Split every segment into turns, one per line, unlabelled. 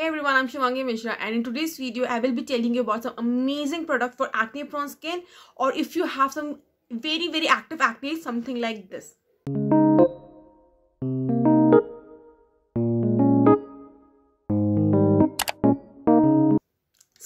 Hey everyone, I'm Shivangi Mishra and in today's video, I will be telling you about some amazing product for acne prone skin or if you have some very very active acne, something like this.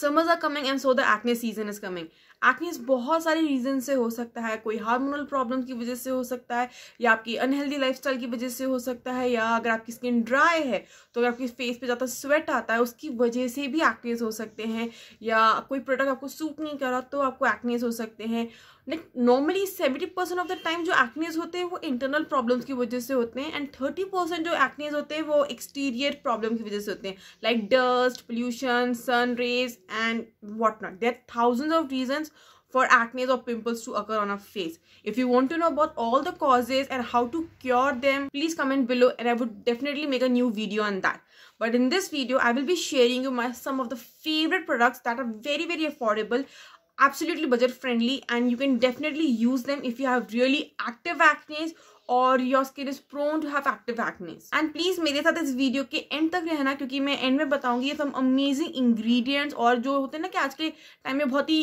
Summers are coming and so the acne season is coming acnes बहुत सारे reason से हो सकता है कोई hormonal problem की वजह से हो सकता है या आपकी अनहेल्दी लाइफस्टाइल की वजह से हो सकता है या अगर आपकी स्किन ड्राई है तो अगर आपकी फेस पे ज़्यादा स्वेट आता है उसकी वजह से भी एक्नेस हो सकते हैं या कोई प्रोडक्ट आपको सूट नहीं करा तो आपको एक्नेस हो सकते हैं normally seventy percent of the time जो एक्नेज होते हैं वो इंटरनल प्रॉब्लम्स की वजह से होते हैं एंड थर्टी परसेंट जो एक्नेज होते हैं वो एक्सटीरियर प्रॉब्लम की वजह से होते हैं like dust pollution sun rays and what not there thousand of reasons for acnes of pimples to occur on a face if you want to know about all the causes and how to cure them please comment below and I would definitely make a new video on that but in this video I will be sharing you my some of the favourite products that are very very affordable absolutely budget friendly and you can definitely use them if you have really active acne और your skin is prone to have active acnes and please मेरे साथ इस video के and तक रहना क्योंकि मैं and में बताऊंगी ये सब अमेजिंग इंग्रेडिएंट्स और जो होते हैं ना कि आज के टाइम में बहुत ही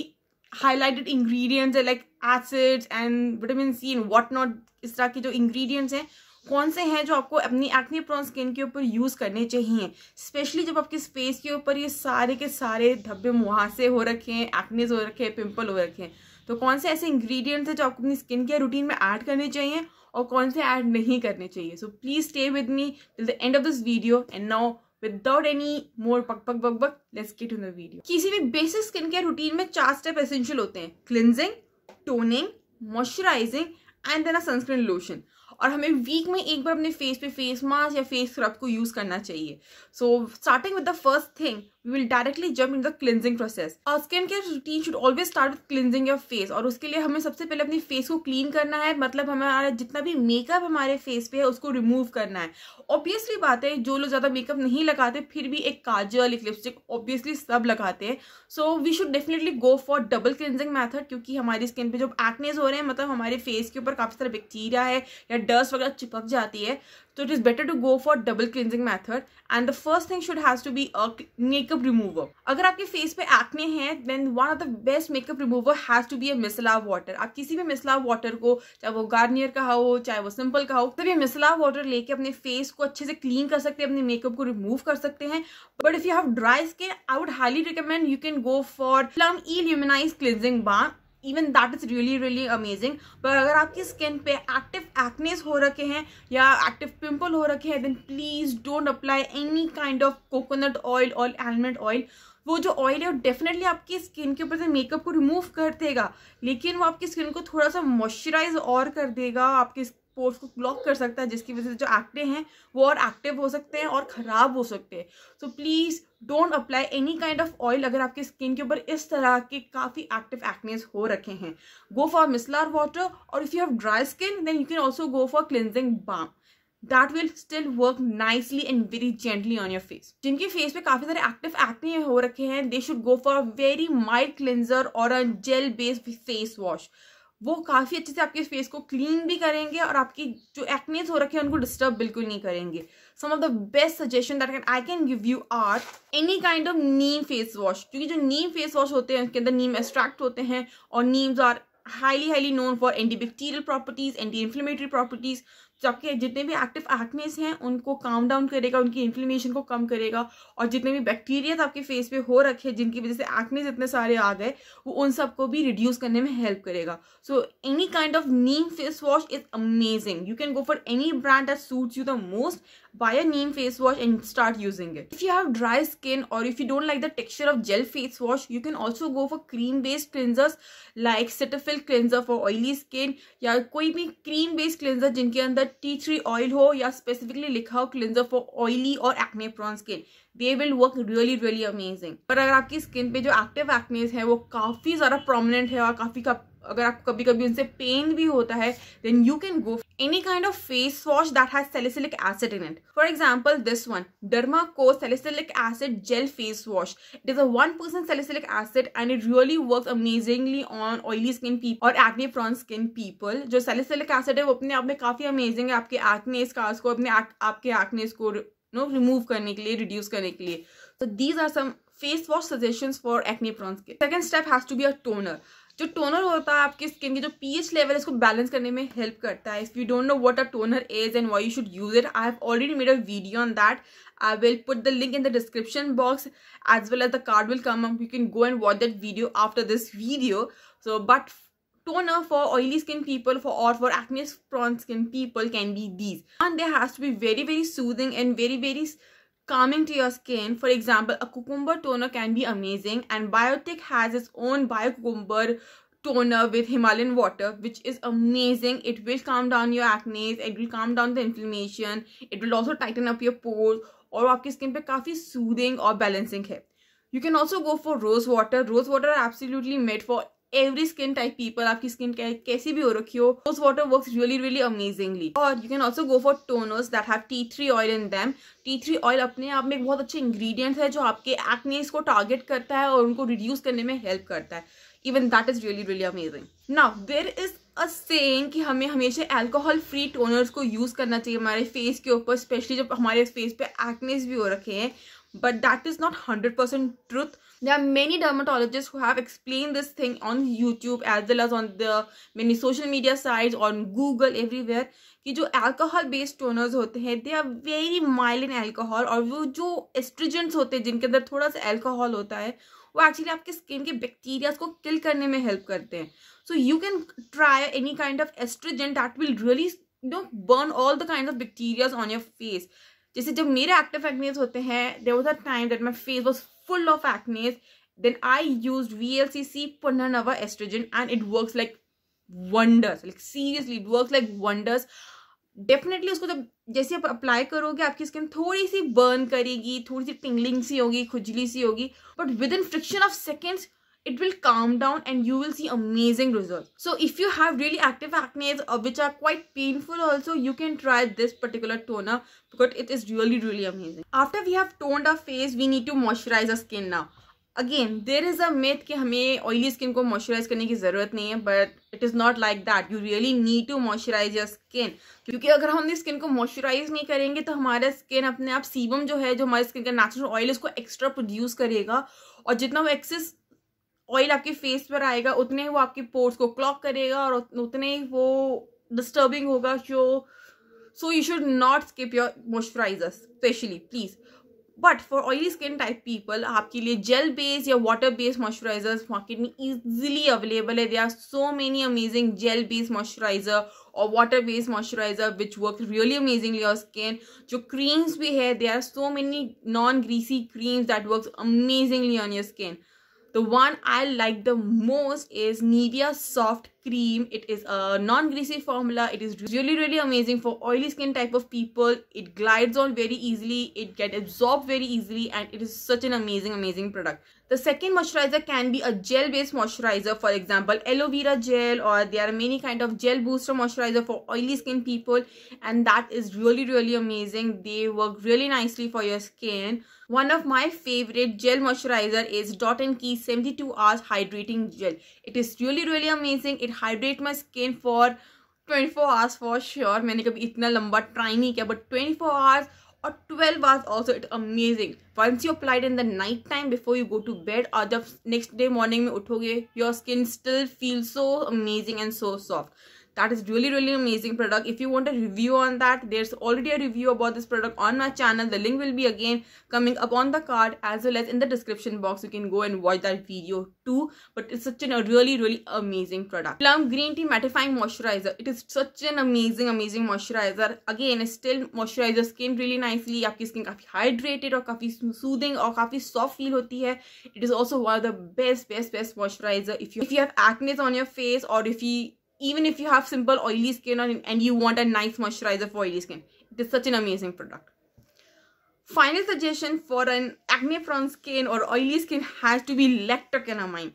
हाईलाइटेड इंग्रेडिएंट्स है like acids and vitamin C and what not इस तरह के जो इंग्रेडिएंट्स हैं कौन से हैं जो आपको अपनी एक्ने प्रॉन स्किन के ऊपर यूज़ करने चाहिए स्पेशली जब आपके फेस के ऊपर ये सारे के सारे धब्बे मुहासे हो रखे हैं एक्नेज हो रखे हैं पिंपल हो रखे हैं तो कौन से ऐसे इंग्रेडिएंट्स हैं जो आपको अपनी स्किन केयर रूटीन में ऐड करने चाहिए और कौन से ऐड नहीं करने चाहिए so please stay with me till the end of this video and now without any more पक पक बक बक let's get in the video किसी भी बेसिक स्किन केयर रूटीन में चार स्टेप एसेंशियल होते हैं cleansing toning moisturising and then a sunscreen lotion और हमें वीक में एक बार अपने फेस पे फेस मास्क या फेस स्क्रब को यूज़ करना चाहिए so starting with the first thing we will directly jump in the cleansing process और skin care routine should always start with cleansing your face और उसके लिए हमें सबसे पहले अपनी फेस को क्लीन करना है मतलब हमारा जितना भी मेकअप हमारे फेस पे है उसको रिमूव करना है ऑब्वियसली बात है जो लोग ज़्यादा मेकअप नहीं लगाते फिर भी एक काजल एक लिपस्टिक ऑब्वियसली सब लगाते हैं so we should definitely go for double cleansing method क्योंकि हमारी स्किन पे जो एक्नेज हो रहे हैं मतलब हमारे फेस के ऊपर काफ़ी सारा बैक्टीरिया है या डस्ट वगैरह चिपक जाती है So it is better to go for double cleansing method and the first thing should has to be a makeup remover. अगर आपके फेस पे एक्ने हैं then one of the best makeup remover has to be a micellar water. आप किसी भी micellar water को चाहे वो गार्नियर का हो चाहे वो सिंपल का हो तब ये micellar water लेके अपने फेस को अच्छे से क्लीन कर सकते हैं अपने मेकअप को रिमूव कर सकते हैं but if you have dry skin I would highly recommend you can go for Plum E luminise cleansing balm even that is really really amazing पर अगर आपकी स्किन पे एक्टिव एक्नेस हो रखे हैं या एक्टिव पिंपल हो रखे हैं then please don't apply any kind of coconut oil और एलमंड ऑयल वो जो ऑयल है वो डेफिनेटली आपकी स्किन के ऊपर से मेकअप को रिमूव कर देगा लेकिन वो आपकी स्किन को थोड़ा सा मॉइस्चराइज और कर देगा आपकी पोर्स को ब्लॉक कर सकता है जिसकी वजह से जो एक्टे हैं वो और एक्टिव हो सकते हैं और ख़राब हो सकते हैं so please don't apply any kind of oil अगर आपके स्किन के ऊपर इस तरह के काफ़ी एक्टिव एक्नेस हो रखे हैं गो फॉर मिसलार वाटर और if you have dry skin then you can also go for cleansing balm that will still work nicely and very gently on your face जिनके फेस पे काफी सारे एक्टिव एक्ने हो रखे हैं they should go for very mild cleanser और a gel based face wash वो काफ़ी अच्छे से आपके फेस को क्लीन भी करेंगे और आपकी जो एक्नेस हो रखे हैं उनको डिस्टर्ब बिल्कुल नहीं करेंगे some of the best suggestion that can I can give you are any kind of neem face wash क्योंकि जो नीम फेस वॉश होते हैं उसके अंदर नीम एक्सट्रैक्ट होते हैं और neems are highly highly known for anti bacterial properties anti inflammatory properties आपके जितने भी एक्टिव एक्नेस हैं उनको काम डाउन करेगा उनकी इन्फ्लेमेशन को कम करेगा और जितने भी बैक्टीरिया आपके फेस पे हो रखे हैं जिनकी वजह से एक्नेस इतने सारे आ गए वो उन सबको भी रिड्यूस करने में हेल्प करेगा so any kind of neem face wash is amazing you can go for any brand at suit you the most buy a neem face wash and start using it if you have dry skin और if you don't like the texture of gel face wash you can also go for cream based cleansers like Cetaphil cleanser for oily skin या कोई भी cream based cleanser जिनके अंदर T tree oil हो या specifically लिखा हो cleanser for oily और acne prone skin they will work really really amazing पर अगर आपकी स्किन पे जो एक्टिव एक्नेस है वो काफी ज्यादा प्रोमिनेंट है और काफी का अगर आप कभी कभी उनसे पेन भी होता है then you can go any kind of face wash that has salicylic acid in it for example this one Derma Co salicylic acid gel face wash it is a one percent salicylic acid and it really work amazingly on oily skin people और acne prone skin people जो salicylic acid है वो अपने आप में काफी amazing है आपके एक्ने को अपने आपके एक्नेस को नो रिमूव करने के लिए रिड्यूस करने के लिए तो these are some face wash suggestion for acne prones के second step has to be a toner जो टोनर होता है आपकी स्किन की जो पी एच लेवल है इसको बैलेंस करने में हेल्प करता है if you don't know what a toner is and why you should use it I have already made a video on that I will put the link in the description box as well as the card will come you can go and and watch that video after this video. So, toner for oily skin people for or for acne prone skin people can be these and they has to be very very soothing and very very calming to your skin for example a cucumber toner can be amazing and biotic has its own bio cucumber toner with Himalayan water which is amazing it will calm down your acne it will calm down the inflammation it will also tighten up your pores or your skin coffee काफ़ी soothing or balancing. You can also go for rose water. Rose water are absolutely made for every skin type people आपकी स्किन कैसी भी हो रखी हो rose water work really really amazingly और you can also go for toners that have tea tree oil in them tea tree oil अपने आप में एक बहुत अच्छे इंग्रीडियंट है जो आपके एक्नेस को टारगेट करता है और उनको रिड्यूस करने में हेल्प करता है even that is really really amazing now there is a same कि हमें हमेशा एल्कोहल फ्री टोनर्स को यूज़ करना चाहिए हमारे फेस के ऊपर स्पेशली जब हमारे फेस पे एक्नेस भी हो रखे हैं but that is not hundred percent truth there are many dermatologists who have explained this thing on youtube as well as on the many social media sites on google everywhere कि जो alcohol based toners होते हैं they are very mild in alcohol और वो जो एस्ट्रीजेंट्स होते हैं जिनके अंदर थोड़ा सा अल्कोहल होता है वो एक्चुअली आपके स्किन के बैक्टीरियाज को किल करने में हेल्प करते हैं so you can try any kind of astringent that will really don't burn all the kind of bacterias on your face जैसे जब मेरे एक्टिव एक्नेस होते हैं there was a time that my face was full of acne then i used vlcc ponanava estrogen and it works like wonders like seriously it works like wonders definitely उसको जब जैसे आप apply करोगे आपकी skin थोड़ी सी burn करेगी थोड़ी सी tingling सी होगी खुजली सी होगी but within fraction of seconds it will calm down and you will see amazing results. So if you have really active acne which are quite painful also, you can try this particular toner because it is really really amazing. After we have toned our face, we need to moisturize our skin now. Again there is a myth कि हमें oily skin को moisturise करने की ज़रूरत नहीं है but it is not like that you really need to moisturise your skin क्योंकि अगर हम अपनी स्किन को मॉइस्चराइज नहीं करेंगे तो हमारा स्किन अपने आप सीबम जो है जो हमारी स्किन का नेचुरल ऑयल इसको एक्स्ट्रा प्रोड्यूस करेगा और जितना वो एक्सेस ऑयल आपके फेस पर आएगा उतने ही वो आपके पोर्स को क्लॉक करेगा और उतने ही वो डिस्टर्बिंग होगा जो so you should not skip your moisturiser specially please but for oily skin type people आपके लिए जेल बेस्ड या वाटर बेस्ड मॉइस्चराइजर मार्केट में इजिली अवेलेबल है they are so many amazing gel based moisturiser और water based moisturiser which work really amazingly your skin जो creams भी है they are so many non greasy creams that work amazingly on your skin the one I like the most is Nivea Soft Cream. It is a non-greasy formula. It is really, really amazing for oily skin type of people. It glides on very easily. It gets absorbed very easily and it is such an amazing, amazing product. The second moisturizer can be a gel-based moisturizer. For example, aloe vera gel or there are many kind of gel booster moisturizer for oily skin people. And that is really, really amazing. They work really nicely for your skin. One of my favourite gel moisturiser is Dot and Key seventy two hours hydrating gel it is really really amazing it hydrate my skin for twenty four hours for sure मैंने कभी इतना लंबा try नहीं किया but twenty four hours और twelve hours also it amazing once you applied in the night time before you go to bed और जब next day morning में उठोगे your skin still feel so amazing and so soft that is really really amazing product if you want a review on that there's already a review about this product on my channel the link will be again coming up on the card as well as in the description box you can go and watch that video too but it's such an, a really really amazing product plum green tea mattifying moisturizer it is such an amazing amazing moisturizer again it still moisturizes skin really nicely Your skin काफी hydrated or coffee soothing or coffee soft feel होती है it is also one of the best best best moisturizer if you if you have acne on your face or if you even if you have simple oily skin and you want a nice moisturizer for oily skin it is such an amazing product final suggestion for an acne prone skin or oily skin has to be lactocanamine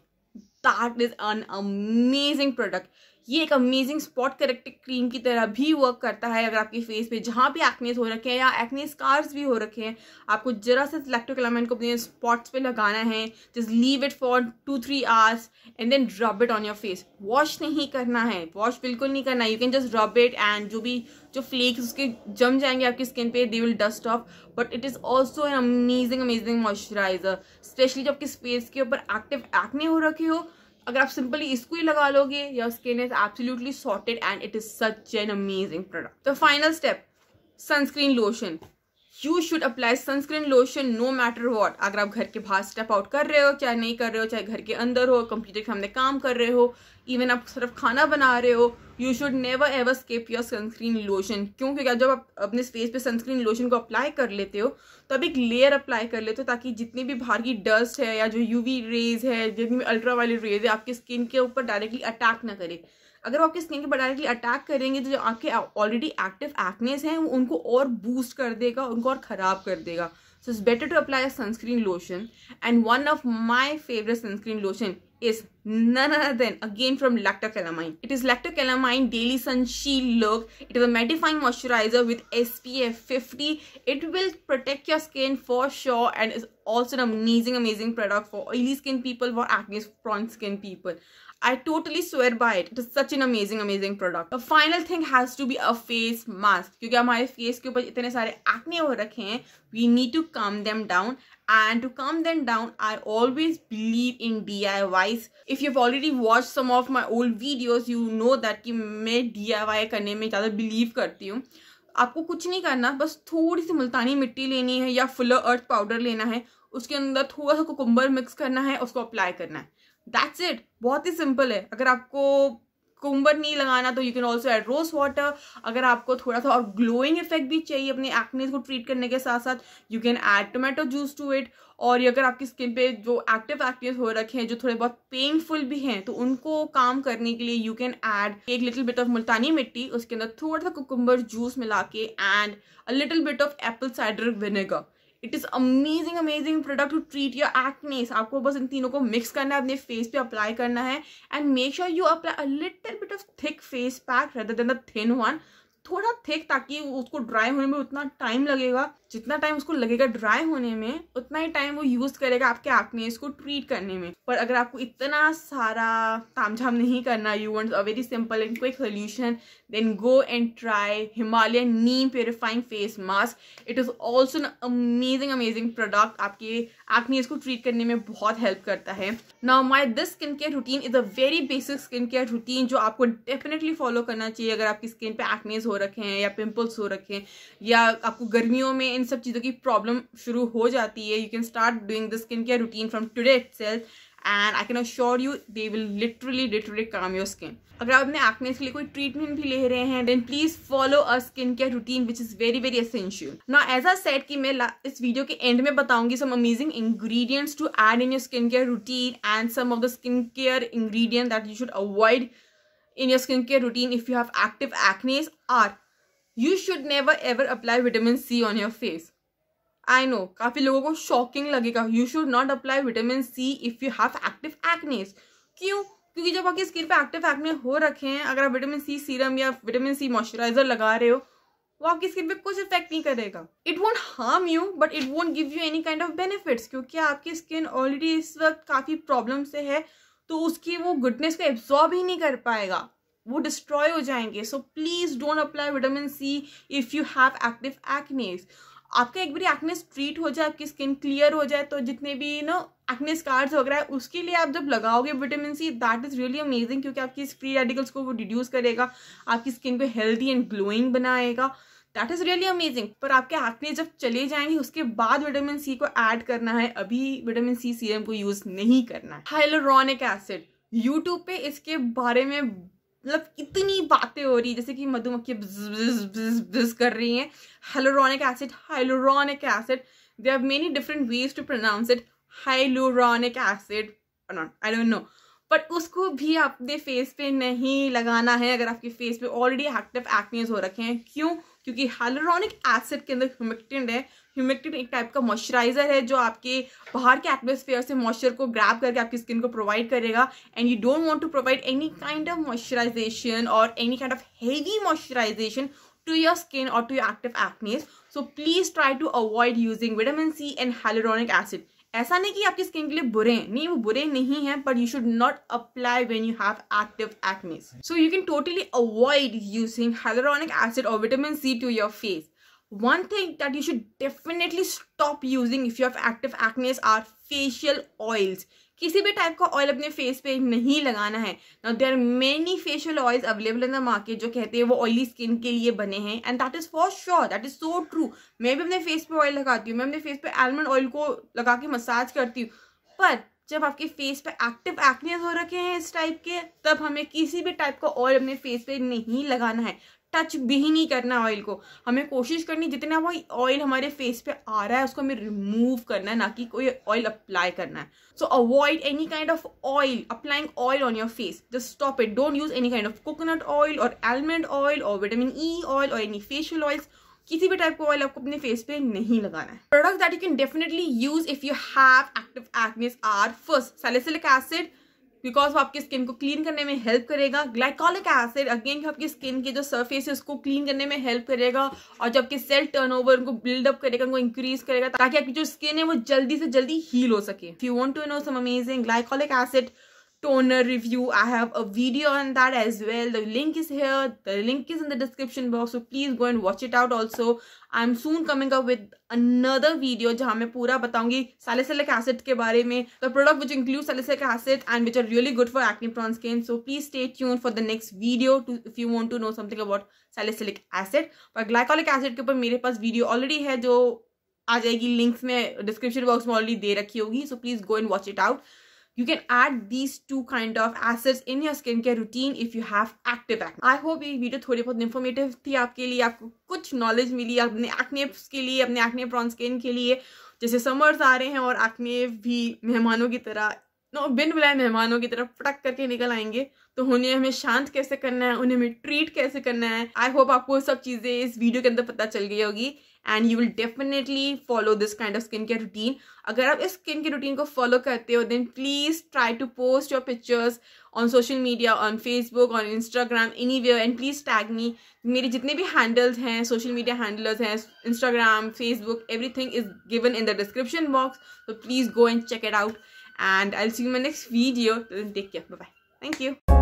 that is an amazing product ये एक amazing spot corrective cream की तरह भी work करता है अगर आपके face पे जहाँ भी एक्नेस हो रखे हैं या एक्ने स्कार्स भी हो रखे हैं आपको जरा सा लैक्टोकलामेंट को अपने स्पॉट्स पे लगाना है just leave it for two three hours and then rub it on your face wash नहीं करना है वॉश बिल्कुल नहीं करना you can just rub it and जो भी जो फ्लेक्स उसके जम जाएंगे आपकी स्किन पे they will dust off but it is also an amazing amazing moisturiser specially जब आपके फेस के ऊपर एक्टिव एक्ने हो रखे हो अगर आप सिंपली इसको ही लगा लोगे your skin is absolutely sorted and it is such an amazing product the final step sunscreen lotion you should apply sunscreen lotion no matter what अगर आप घर के बाहर स्टेप आउट कर रहे हो चाहे नहीं कर रहे हो चाहे घर के अंदर हो कंप्यूटर के सामने काम कर रहे हो इवन आप सिर्फ खाना बना रहे हो you should never ever skip your sunscreen lotion क्यों क्योंकि जब आप अपने फेस पे सनस्क्रीन लोशन को अप्लाई कर लेते हो तो आप एक लेयर अप्लाई कर लेते हो ताकि जितनी भी बाहर की डस्ट है या जो यू वी रेज है जितनी भी अल्ट्रा वाली रेज है आपकी स्किन के ऊपर डायरेक्टली अटैक ना करे अगर वो आपकी स्किन के पर अटैक करेंगे तो जो आपके ऑलरेडी एक्टिव एक्नेस हैं वो उनको और बूस्ट कर देगा उनको और ख़राब कर देगा so it's better to apply a sunscreen lotion and one of my favourite sunscreen lotion is none other than again from lactocalamine. It is lactocalamine daily sun shield look. It is a mattifying moisturizer with SPF 50. It will protect your skin for sure and is also an amazing amazing product for oily skin people for acne prone skin people. I totally swear by it. It is such an amazing amazing product. The final thing has to be a face mask. because my face के ऊपर इतने सारे acne हो रखे We need to calm them down and to calm them down i always believe in diys if you've already watched some of my old videos you know that कि मैं diy करने में ज़्यादा believe करती हूँ आपको कुछ नहीं करना बस थोड़ी सी मुल्तानी मिट्टी लेनी है या फुलर अर्थ पाउडर लेना है उसके अंदर थोड़ा सा कुकुम्बर मिक्स करना है उसको अप्लाई करना है दैट्स इट बहुत ही सिंपल है अगर आपको कोम्बर नहीं लगाना तो you can also add rose water अगर आपको थोड़ा सा और ग्लोइंग इफेक्ट भी चाहिए अपने एक्नेस को ट्रीट करने के साथ साथ you can add tomato juice to it और अगर आपकी स्किन पे जो एक्टिव एक्टिव हो रखे हैं जो थोड़े बहुत पेनफुल भी हैं तो उनको काम करने के लिए यू कैन ऐड एक little bit of multani mitti उसके अंदर थोड़ा सा कुकुम्बर जूस मिला के and a little bit of apple cider vinegar it is amazing amazing product to treat your acnes आपको बस इन तीनों को मिक्स करना है अपने फेस पे अप्लाई करना है and make sure you apply a little bit of thick face pack rather than the thin one थोड़ा थिक ताकि उसको ड्राई होने में उतना टाइम लगेगा जितना टाइम उसको लगेगा ड्राई होने में उतना ही टाइम वो यूज करेगा आपके में इसको ट्रीट करने में पर अगर आपको इतना सारा तामझाम नहीं करना you want a very simple and quick solution then go and try Himalayan neem purifying face mask it is also amazing amazing product आपके एक्नीस को ट्रीट करने में बहुत हेल्प करता है ना my this skin care routine is a very basic skin care routine जो आपको डेफिनेटली फॉलो करना चाहिए अगर आपकी स्किन पे एक्नीस हो रखे हैं या पिंपल्स हो रखे हैं या आपको गर्मियों में इन सब चीज़ों की प्रॉब्लम शुरू हो जाती है you can start doing the skin care routine from today it and I can assure you they will literally literally calm your skin. अगर आपने acne के लिए treatment भी ले then please follow a skincare routine which is very very essential. Now as I said कि मैं इस video के end में बताऊंगी some amazing ingredients to add in your skincare routine and some of the skincare ingredient that you should avoid in your skincare routine if you have active acne are you should never ever apply vitamin C on your face. I know काफी लोगों को shocking लगेगा you should not apply vitamin C if you have active acnes क्यों क्योंकि जब आपकी स्किन पे एक्टिव एक्ने हो रखे हैं अगर आप विटामिन सी सीरम या विटामिन सी मॉइस्चराइजर लगा रहे हो वो आपकी स्किन पे कुछ इफेक्ट नहीं करेगा it won't harm you but it won't give you any kind of benefits क्योंकि आपकी स्किन ऑलरेडी इस वक्त काफ़ी प्रॉब्लम से है तो उसकी वो गुडनेस को एब्जॉर्ब ही नहीं कर पाएगा वो डिस्ट्रॉय हो जाएंगे so please don't apply vitamin C if you have active acnes आपका एक बार एक्नेस ट्रीट हो जाए आपकी स्किन क्लियर हो जाए तो जितने भी यू नो एक्ने स्कार्स वगैरह है उसके लिए आप जब लगाओगे vitamin C that is really amazing क्योंकि आपकी फ्री रेडिकल्स को वो रिड्यूस करेगा आपकी स्किन को हेल्दी एंड ग्लोइंग बनाएगा दैट इज़ रियली अमेजिंग पर आपके एक्ने जब चले जाएंगे उसके बाद विटामिन सी को ऐड करना है अभी विटामिन सी सीरम को यूज़ नहीं करना है हाइलोरॉनिक एसिड यूट्यूब पे इसके बारे में मतलब इतनी बातें हो रही जैसे कि मधुमक्खियाँ कर रही हैं hyaluronic acid hyaluronic acid they have many different ways to pronounce it hyaluronic acid I don't know but उसको भी अपने फेस पे नहीं लगाना है अगर आपके फेस पे ऑलरेडी एक्टिव एक्नेस हो रखे हैं क्यों क्योंकि हाइलोरॉनिक एसिड के अंदर ह्यूमिक्टिन है ह्यूमिक्टिन एक टाइप का मॉइस्चराइजर है जो आपके बाहर के एटमोसफेयर से मॉइस्चर को ग्रैब करके आपकी स्किन को प्रोवाइड करेगा and you don't want to provide any kind of moisturisation और any kind of heavy moisturisation to your skin और to your active acnes so please try to avoid using vitamin C and hyaluronic acid ऐसा नहीं कि आपकी skin के लिए बुरे हैं नहीं वो बुरे नहीं है but you should not apply when you have active acnes so you can totally avoid using hyaluronic acid और vitamin C to your face one thing that you should definitely stop using if you have active acne are facial oils किसी भी type का oil अपने face पे नहीं लगाना है now there are many facial oils available in the market जो कहते हैं वो ऑयली स्किन के लिए बने हैं and that is for sure that is so true मैं भी अपने फेस पे ऑयल लगाती हूँ मैं अपने फेस पे आलमंड ऑयल को लगा के मसाज करती हूँ पर जब आपके फेस पे एक्टिव एक्नेस हो रखे हैं इस टाइप के तब हमें किसी भी टाइप का ऑयल अपने फेस पे नहीं लगाना है टच भी नहीं करना ऑयल को हमें कोशिश करनी जितना वो ऑयल हमारे फेस पे आ रहा है उसको हमें रिमूव करना है ना कि कोई ऑयल अप्लाई करना है so avoid any kind of oil applying oil on your face just stop it don't use any kind of coconut oil और एलमंड ऑयल और विटामिन ई ऑयल और एनी फेशियल ऑयल्स किसी भी type का oil आपको अपने face पे नहीं लगाना है product that you can definitely use if you have active acnes are first salicylic acid because वो आपकी स्किन को क्लीन करने में हेल्प करेगा ग्लाइकोलिक एसिड अगेन आपकी स्किन के जो सर्फेस है उसको क्लीन करने में हेल्प करेगा और जो आपके सेल ओवर उनको बिल्डअप करेगा उनको इंक्रीज करेगा ताकि आपकी जो स्किन है वो जल्दी से जल्दी हील हो सके if you want to know some amazing glycolic acid toner review i have a video on that as well the link is here the link is in the description box so please go and watch it out also i'm soon coming up with another video jahan main pura bataungi salicylic acid ke bare mein the product which includes salicylic acid and which are really good for acne prone skin so please stay tuned for the next video to if you want to know something about salicylic acid but glycolic acid ke upar mere paas video already hai jo aa jayegi links mein description box mein already de rakhi hogi so please go and watch it out you can add these two kind of assets in your skincare routine if you have active acne i hope ये video थोड़ी बहुत informative थी आपके लिए आपको कुछ knowledge मिली अपने acne के लिए अपने acne prone स्किन के लिए जैसे summers आ रहे हैं और acne भी मेहमानों की तरह नो बिन बुलाए मेहमानों की तरफ पटक करके निकल आएंगे तो उन्हें हमें शांत कैसे करना है उन्हें हमें ट्रीट कैसे करना है आई होप आपको सब चीज़ें इस वीडियो के अंदर पता चल गई होगी and you will definitely follow this kind of skin care routine अगर आप इस स्किन केयर रूटीन को फॉलो करते हो then please try to post your pictures on social media on Facebook on Instagram anywhere and please tag me मेरे जितने भी handles हैं सोशल मीडिया हैंडल्स हैं Instagram Facebook everything is given in the description box तो please go and check it out and I see see you my next video take care bye bye thank you